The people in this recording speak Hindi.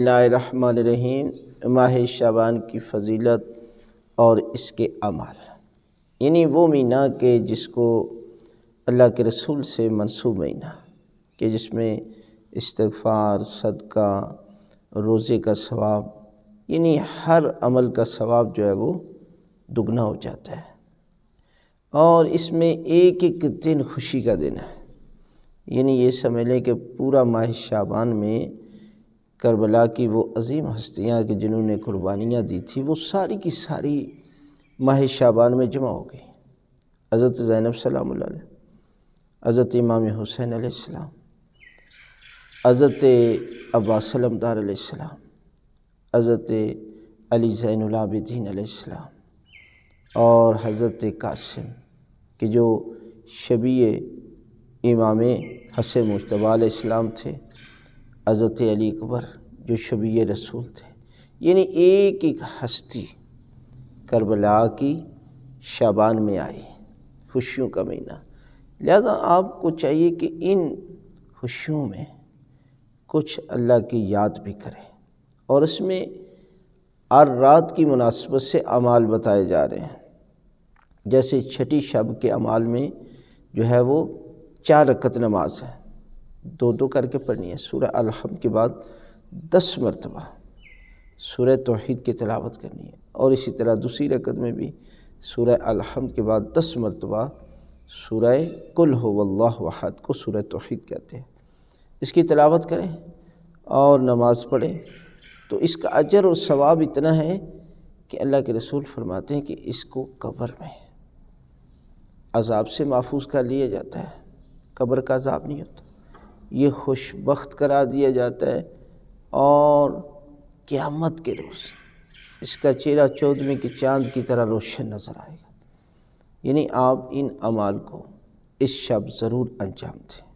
रहीम माह शाबान की फजीलत और इसके अमाल यानी वो महीना के जिसको अल्लाह के रसूल से मनसूब महीना कि जिसमें इस्तफ़ार सदका रोज़े का सवाब यानी हर अमल का सवाब जो है वो दुगना हो जाता है और इसमें एक एक दिन खुशी का दिन है यानी ये समझ लें कि पूरा माह शाबान में करबला की वो अजीम हस्तियाँ कि जिन्होंने कुर्बानियाँ दी थी वो सारी की सारी माह शाबान में जमा हो गई हज़रत ज़ैनब सलाम हज़रत इमाम हुसैन आसमाम हज़रत अब्बास अलमदार हज़रत अली जैनलाबद्दीन आसमाम और हज़रत कासिम के जो शबी इमाम हसन मुशतबा आसमाम थे हज़रत अली अकबर जो शबी रसूल थे यानी एक एक हस्ती करबला की शाबान में आई खुशियों का महीना लिहाजा आपको चाहिए कि इन खुशियों में कुछ अल्लाह की याद भी करें और इसमें हर रात की मुनासबत से अमाल बताए जा रहे हैं जैसे छठी शब के अमाल में जो है वो चार रकत नमाज है दो दो करके पढ़नी है सूर्य अलहम के बाद दस मरतबा सूर्य तोहद की तलावत करनी है और इसी तरह दूसरी रकत में भी सूर्य अलहम के बाद दस मरतबा सूर्य कुल हो वल्लाहद को सूर्य तोहद कहते हैं इसकी तलावत करें और नमाज़ पढ़ें तो इसका अजर और सवाब इतना है कि अल्लाह के रसूल फरमाते हैं कि इसको कब्र में अजाब से महफूज कर लिया जाता है कब्र का अजाब नहीं होता ये खुशबख्त करा दिया जाता है और क़्यामत के रोज़ इसका चेहरा चौदहवें के चांद की तरह रोशन नज़र आएगा यानी आप इन अमाल को इस शब ज़रूर अंजाम दें